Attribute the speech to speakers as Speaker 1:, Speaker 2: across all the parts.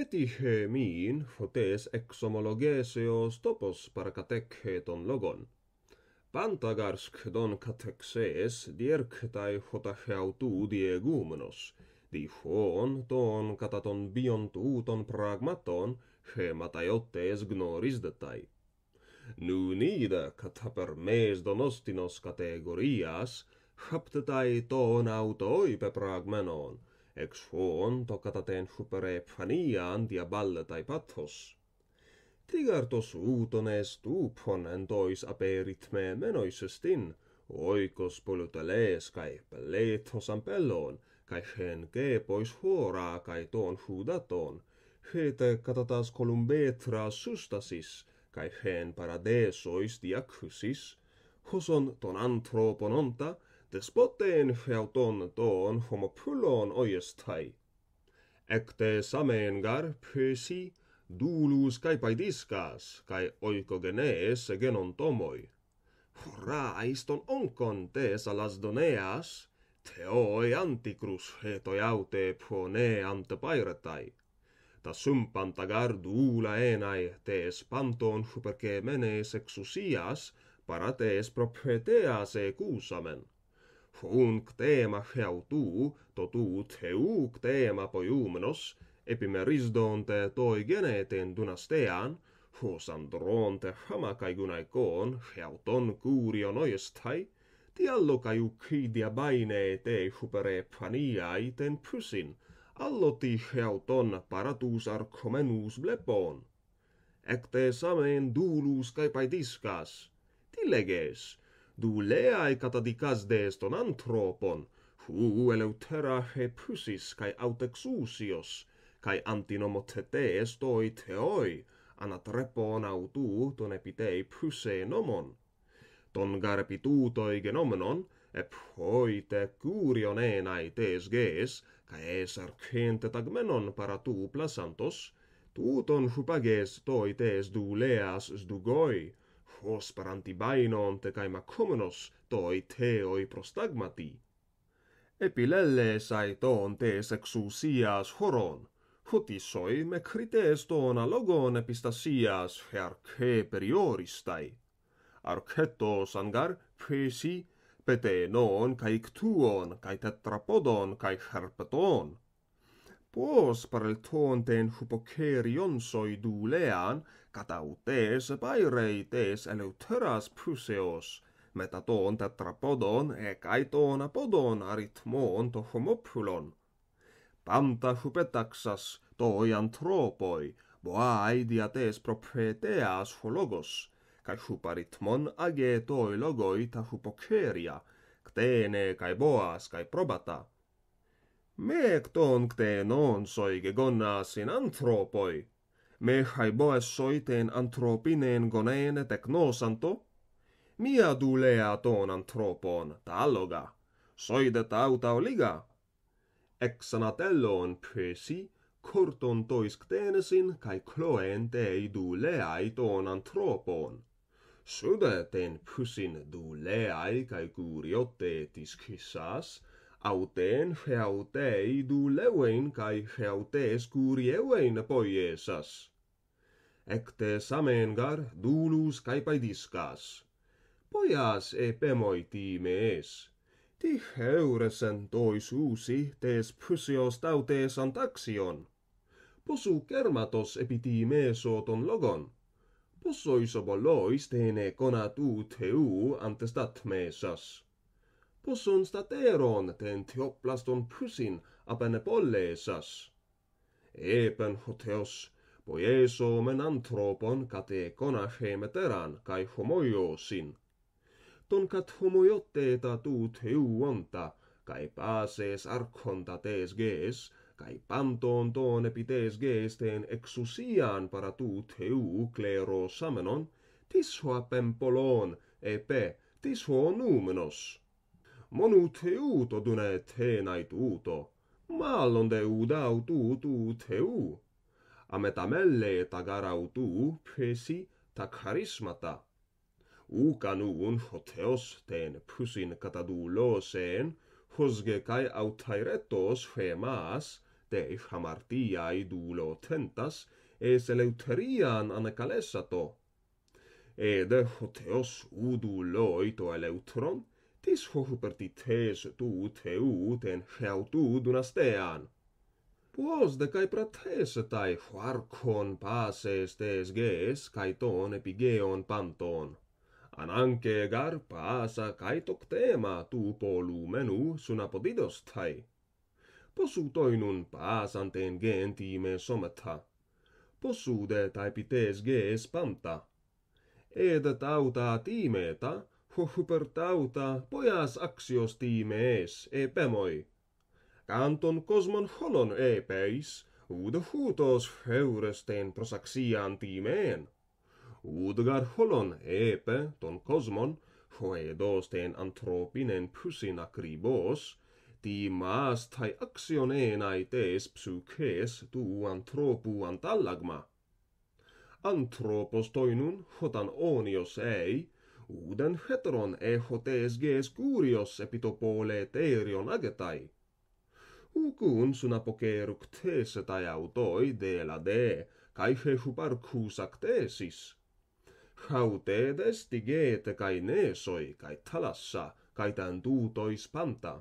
Speaker 1: Et ih min fotes exomologeseos topos para catec ton logon. Pantagarsk don catexes dierc tai fotae autu diegumenos, di foon ton cataton biontu ton pragmaton he mataiotes gnoris detai. Nu nida cat mes donostinos categorias, haptetai ton autoipe pragmenon, Ex hon to cataten super ephania pathos Tigartos u tones tuphon en tois aperitme menoisstin oikos polutal es kai pathos ampellon kai hen ge pois hora kai ton phudaton heita katatas kolumbeta sustasis kai hen paradeis pois diakusis hoson ton anthropononta despoten felton ton homo pullon oies tai. Ecte samen gar pysi dulus cae paidiskas cae oikogenes genees genon tomoi. Hurra, aiston onkon te salas doneas, te oe anticrus etoi aute pone ante paeretai. Ta sumpant agar duula enai te espanton fupeke mene sexusias, para te espropeteas ecusamen funk tema feu tu to tu theu tema poiumnos epimerisdonte toi geneten dunastean fos andronte hama kai gunai kon feu ton kurio noistai ti allo kai u kidi te fupere fania ten pusin allo ti feu ton blepon ecte samen dulus kai paidiskas ti leges douleae catadicas de eston anthropon hu eleutera he pusis kai autexousios kai antinomotete estoi theoi anatrepon autou ton epitei puse nomon ton garpitou toi genomenon e poi te kurion e nai tes ges kai es argente tagmenon para tu plasantos Tuton hupages toi tes douleas sdugoi quos paranti bainont et comenos toi teoi prostagmati. Epilelle sae ton te sexusias horon, futisoi me crites ton alogon epistasias e arche perioristai. arcetos angar fesi, pete non caic tuon, cae tetrapodon, cae herpeton, Pos per il tonten hupocerion soi du lean, cata utes baireites eleuteras pruseos, metaton tetrapodon ec aiton apodon aritmon to homopulon. Panta hupetaxas toi antropoi, boai diates propeteas hologos, kai huparitmon age toi logoi ta hupoceria, ctene kai boas kai probata me ecton te non soi ge gonna sin anthropoi me hai bo es soi te en anthropine en gonen te ton anthropon ta alloga auta oliga ex sanatello on pesi corton tois ctenesin kai kloen te ei dulea i ton anthropon Sudeten pusin du kai kuriotetis kissas auten feautei du lewein kai feautes curieuein poiesas. Ecte samen gar dulus kai paidiscas. Poias e pemoi time es. Tih euresen tois usi tes pysios tautes antaxion. Posu kermatos epiti meesoton logon. Posso isobolois tene konatu uut antestat mesas possunt stateron eron theoplaston pusin ab ene Epen hoteos, poi eis antropon cat conache meteran cae homoiosin. Ton cat homoioteta tuut heu onta, cae pases arconta tees gees, cae panton ton epitees gees ten exusian para tuut heu clero samenon, tis apen polon, epe, tis ho numenos. Mon ut e uto dune tenait uto, malon de uda tu Teu, ut e u. Amet pesi, ta charismata. Uka nu hoteos ten pusin katadu loseen, hosge kai autairetos femas, de ich hamartiai tentas, e se leuterian an kalesato. hoteos udu loito eleutron, tis hoc per te tes tu teu ten ut tu dunastean Puos de kai prates tai far kon pas estes ges kai ton epigeon panton Ananke gar pasa cae toctema tu polu menu sun apodidos tai pos ut oi nun pas ante genti me somata pos de tai pites ges panta Et tauta timeta ho hypertauta pojas axios timees e pemoi canton cosmon holon e peis udo futos heurestein prosaxian timeen udo gar holon e ton cosmon ho e dos ten anthropin en pusin akribos ti mas thai axion e naites psu tu antropu antallagma Anthropos toinun hotan onios ei, uden heteron e hotes ges curios epitopole terion agetai uku uns una poke ructes autoi de la de kai che fu parcu sactesis haute destiget kai ne soi kai talassa kai tan du toi spanta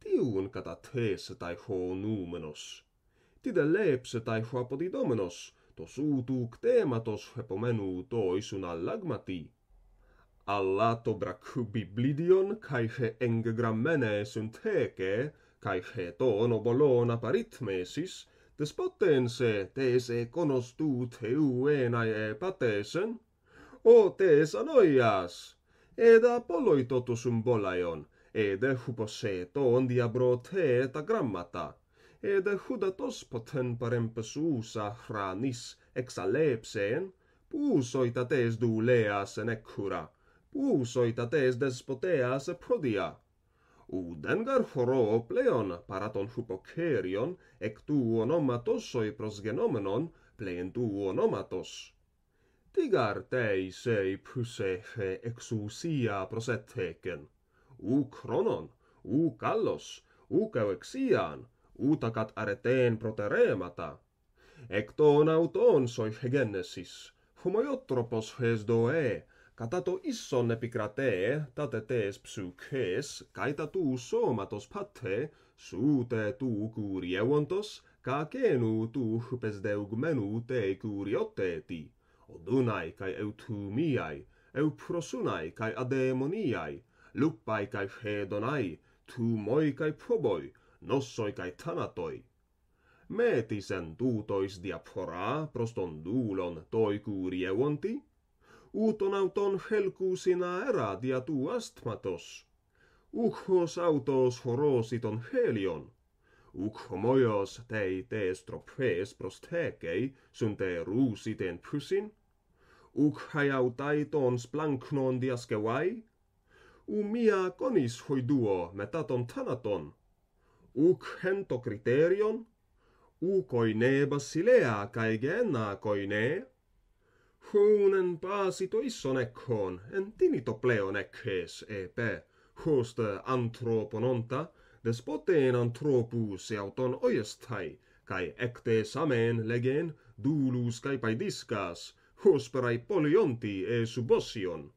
Speaker 1: ti un catates ta ho numenos ti de leps ta ho apodidomenos to su tu temato sfepomenu toi lagmati allato bracubi blidion, caise eng grammene sunt hece, he tono bolon aparit mesis, despotense tes e conos tu te uenae patesen, o tes anoias, ed apoloi totus un ed huposeto on diabro te et agrammata, ed hudatos poten parempes usa hranis exalepseen, pusoita tes du leasen ecura usoi tates despoteas prodia ud dengar horo pleon para ton hypokerion ek tou onomatos oi prosgenomenon plein tu onomatos tigar tei sei puse he exousia prosetheken u kronon u kallos u kaexian u takat areten proteremata ek ton auton soi genesis homoiotropos hes doe κατά το ίσον επικρατέε τα τετές ψυχές καί τα του σώματος πατέ σου τε του κουριεύοντος καίκενου του χπεσδεύγμενου τε κουριότετι οδούναι καί ευτυμίαι ευπροσούναι καί αδεμονίαι λούπαι καί φέδωναι του μοι καί προβοι νόσοι καί τανατοι Μέτισεν τούτοις διαφορά προς τον δούλον uton auton helcus in aera dia tu astmatos. Ukhos autos horositon helion. Uc homoios tei tees trophees prostecei sunt ee ten pysin. Uc hae autai tons diaskevai. U mia conis hoi duo metaton tanaton. Uk hento kriterion, Uc ne basilea caigena coi ne. Hunen basi to ison ekon, en tinito pleon ep, hust eh, antroponanta, despoteen antropuus auton oiestai, kai ekte sameen legeen duulus kai paidiskas, hus perai polionti e subosion.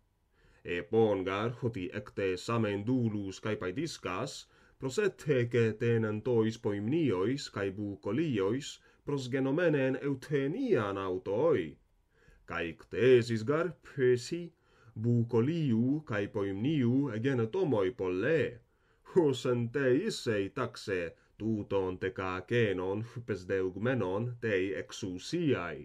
Speaker 1: E pongar, hoti ekte sameen duulus kai paidiskas, prosette ke tenen tois poimniois kai bukoliois, prosgenomenen euthenian kai tesis gar pesi bucoliu cae poimniu egen tomoi polle. Hus en te issei taxe tuton te caacenon pes deugmenon tei exusiai.